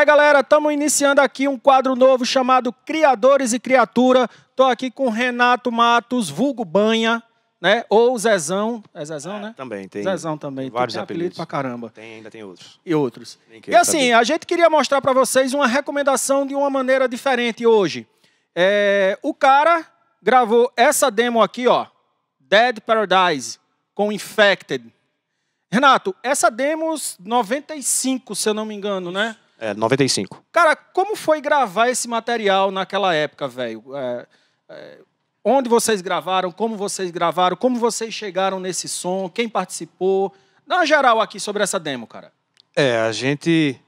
Aí, galera, estamos iniciando aqui um quadro novo chamado Criadores e Criatura. Estou aqui com Renato Matos, vulgo Banha, né? Ou Zezão. É Zezão, é, né? Também tem. Zezão também. Tem vários tem apelidos. apelido pra caramba. Tem, ainda tem outros. E outros. E assim, saber. a gente queria mostrar para vocês uma recomendação de uma maneira diferente hoje. É, o cara gravou essa demo aqui, ó. Dead Paradise, com Infected. Renato, essa demo 95, é se eu não me engano, né? É, 95. Cara, como foi gravar esse material naquela época, velho? É, é, onde vocês gravaram? Como vocês gravaram? Como vocês chegaram nesse som? Quem participou? Dá uma geral aqui sobre essa demo, cara. É, a gente.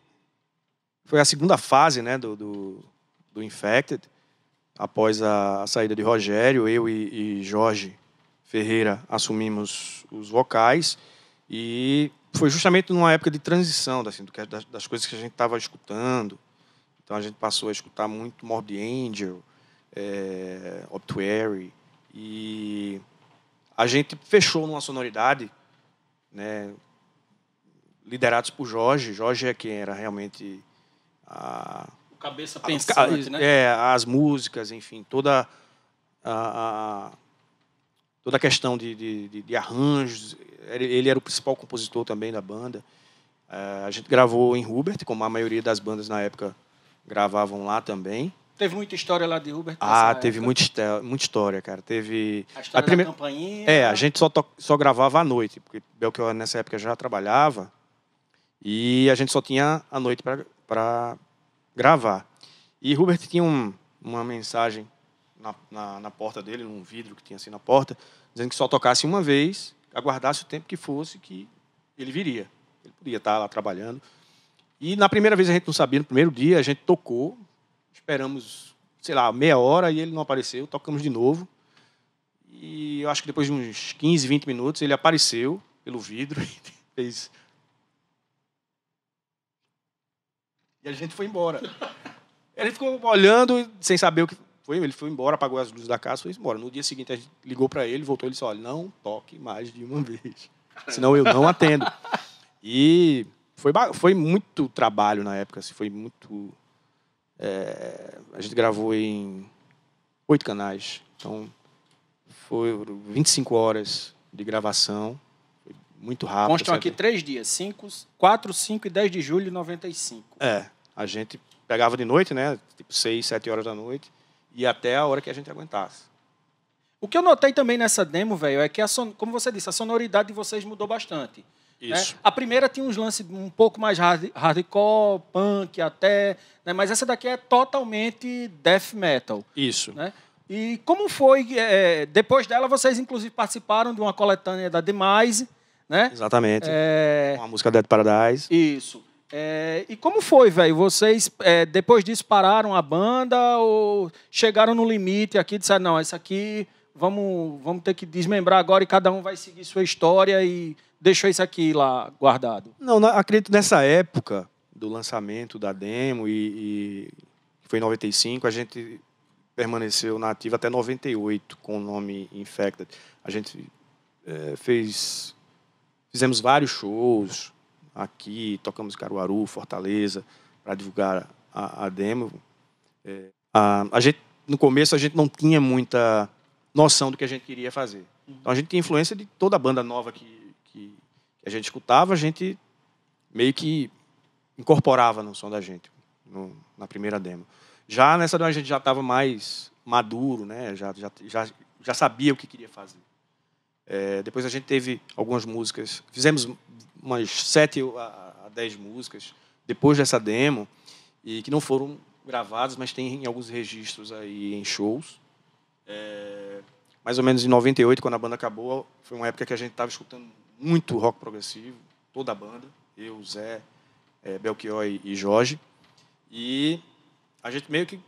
Foi a segunda fase, né, do, do, do Infected. Após a, a, saída de Rogério, eu e, e Jorge Ferreira assumimos os vocais. E foi justamente numa época de transição assim, do que, é das, das coisas que a gente estava escutando. Então a gente passou a escutar muito Morbid Angel, é, eh, Obituary, e a gente fechou numa sonoridade, né, liderados por Jorge. Jorge é quem era realmente a o cabeça pensante, a, né? É, as músicas, enfim, toda a, a toda a questão de, de, de, arranjos, ele era o principal compositor também da banda. É, a gente gravou em Hubert, como a maioria das bandas na época gravavam lá também. Teve muita história lá de Hubert? Ah, teve muita, muita história, cara. Teve. A história a primeira... da campainha. É, a gente só, to... só gravava à noite, porque Belchior nessa época já trabalhava e a gente só tinha a noite para gravar. E Hubert tinha um, uma mensagem na, na, na porta dele, num vidro que tinha assim na porta, dizendo que só tocasse uma vez aguardasse o tempo que fosse que ele viria. Ele podia estar lá trabalhando. E na primeira vez a gente não sabia, no primeiro dia a gente tocou, esperamos, sei lá, meia hora e ele não apareceu, tocamos de novo. E eu acho que depois de uns 15, 20 minutos ele apareceu pelo vidro e fez. E a gente foi embora. Ele ficou olhando sem saber o que. Foi, ele foi embora, apagou as luzes da casa, foi embora. No dia seguinte, a gente ligou para ele, voltou ele disse: olha, não toque mais de uma vez, senão eu não atendo. E foi, foi muito trabalho na época, assim, foi muito. É, a gente gravou em oito canais, então foram 25 horas de gravação, foi muito rápido. Constam sabe? aqui três dias: 4, 5 e 10 de julho de 95. É, a gente pegava de noite, né? Tipo 6, 7 horas da noite e até a hora que a gente aguentasse. O que eu notei também nessa demo, velho, é que, a son... como você disse, a sonoridade de vocês mudou bastante. Né? Isso. Né? A primeira tinha uns lances um pouco mais hard... hardcore, punk até, né? mas essa daqui é totalmente death metal. Isso. Né? E como foi, é... é depois dela, vocês inclusive participaram de uma coletânea da Demise, né? Exatamente. É... Uma música Dead Paradise. Isso. É, e como foi, velho? Vocês, é, depois disso, pararam a banda ou chegaram no limite aqui e disseram, não, essa aqui vamos, vamos ter que desmembrar agora e cada um vai seguir sua história e deixou isso aqui lá guardado? Não, acredito nessa época do lançamento da demo e, e foi em 95, a gente permaneceu na ativa até 98 com o nome Infected. A gente é, fez... Fizemos vários shows aqui, tocamos Caruaru, Fortaleza, para divulgar a, a demo. É, a, a gente, no começo, a gente não tinha muita noção do que a gente queria fazer. Uhum. Então, a gente tinha influência de toda a banda nova que, que a gente escutava, a gente meio que incorporava no som da gente, no, na primeira demo. Já nessa demo a gente já estava mais maduro, né? já, já, já, já sabia o que queria fazer. É, depois a gente teve algumas músicas, fizemos umas sete a dez músicas depois dessa demo e que não foram gravadas, mas tem alguns registros aí em shows. É, mais ou menos em 98, quando a banda acabou, foi uma época que a gente estava escutando muito rock progressivo, toda a banda, eu, Zé, é, Belchior e, e Jorge. E a gente meio que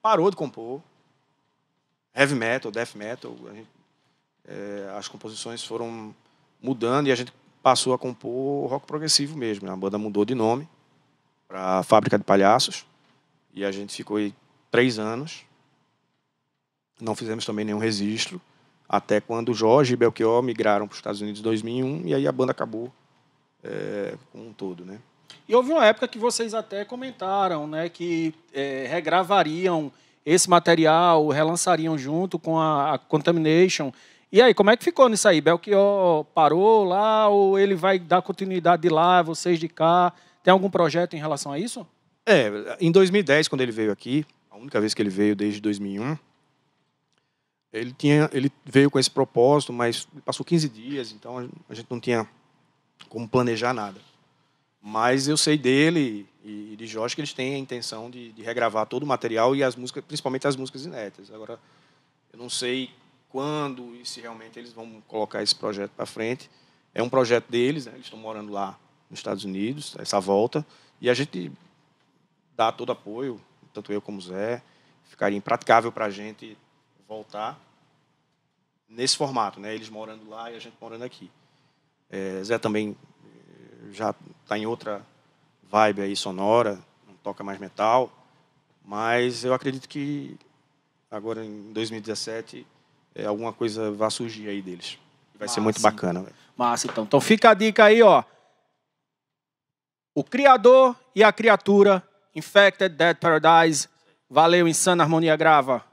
parou de compor heavy metal, death metal. Gente, é, as composições foram mudando e a gente passou a compor rock progressivo mesmo. Né? A banda mudou de nome para Fábrica de Palhaços e a gente ficou aí três anos. Não fizemos também nenhum registro, até quando Jorge e Belchior migraram para os Estados Unidos em 2001 e aí a banda acabou é, como um todo, né? E houve uma época que vocês até comentaram, né, que é, regravariam esse material, relançariam junto com a, a Contamination. E aí, como é que ficou nisso aí? Belchior parou lá ou ele vai dar continuidade de lá, vocês de cá? Tem algum projeto em relação a isso? É, em 2010, quando ele veio aqui, a única vez que ele veio desde 2001, ele, tinha, ele veio com esse propósito, mas passou 15 dias, então a gente não tinha como planejar nada. Mas eu sei dele e de Jorge que eles têm a intenção de, de regravar todo o material e as músicas, principalmente as músicas inéditas. Agora, eu não sei quando e se realmente eles vão colocar esse projeto para frente. É um projeto deles, né? eles estão morando lá nos Estados Unidos, essa volta, e a gente dá todo apoio, tanto eu como o Zé, ficaria impraticável para a gente voltar nesse formato, né? eles morando lá e a gente morando aqui. É, Zé também eh, já está em outra vibe aí sonora, não toca mais metal, mas eu acredito que agora em 2017 é, alguma coisa vai surgir aí deles. Vai Massa. ser ah, muito bacana. Véio. Massa, então. Então fica a dica aí, ó. O Criador e a Criatura, Infected Dead Paradise. Valeu, Insana Harmonia Grava.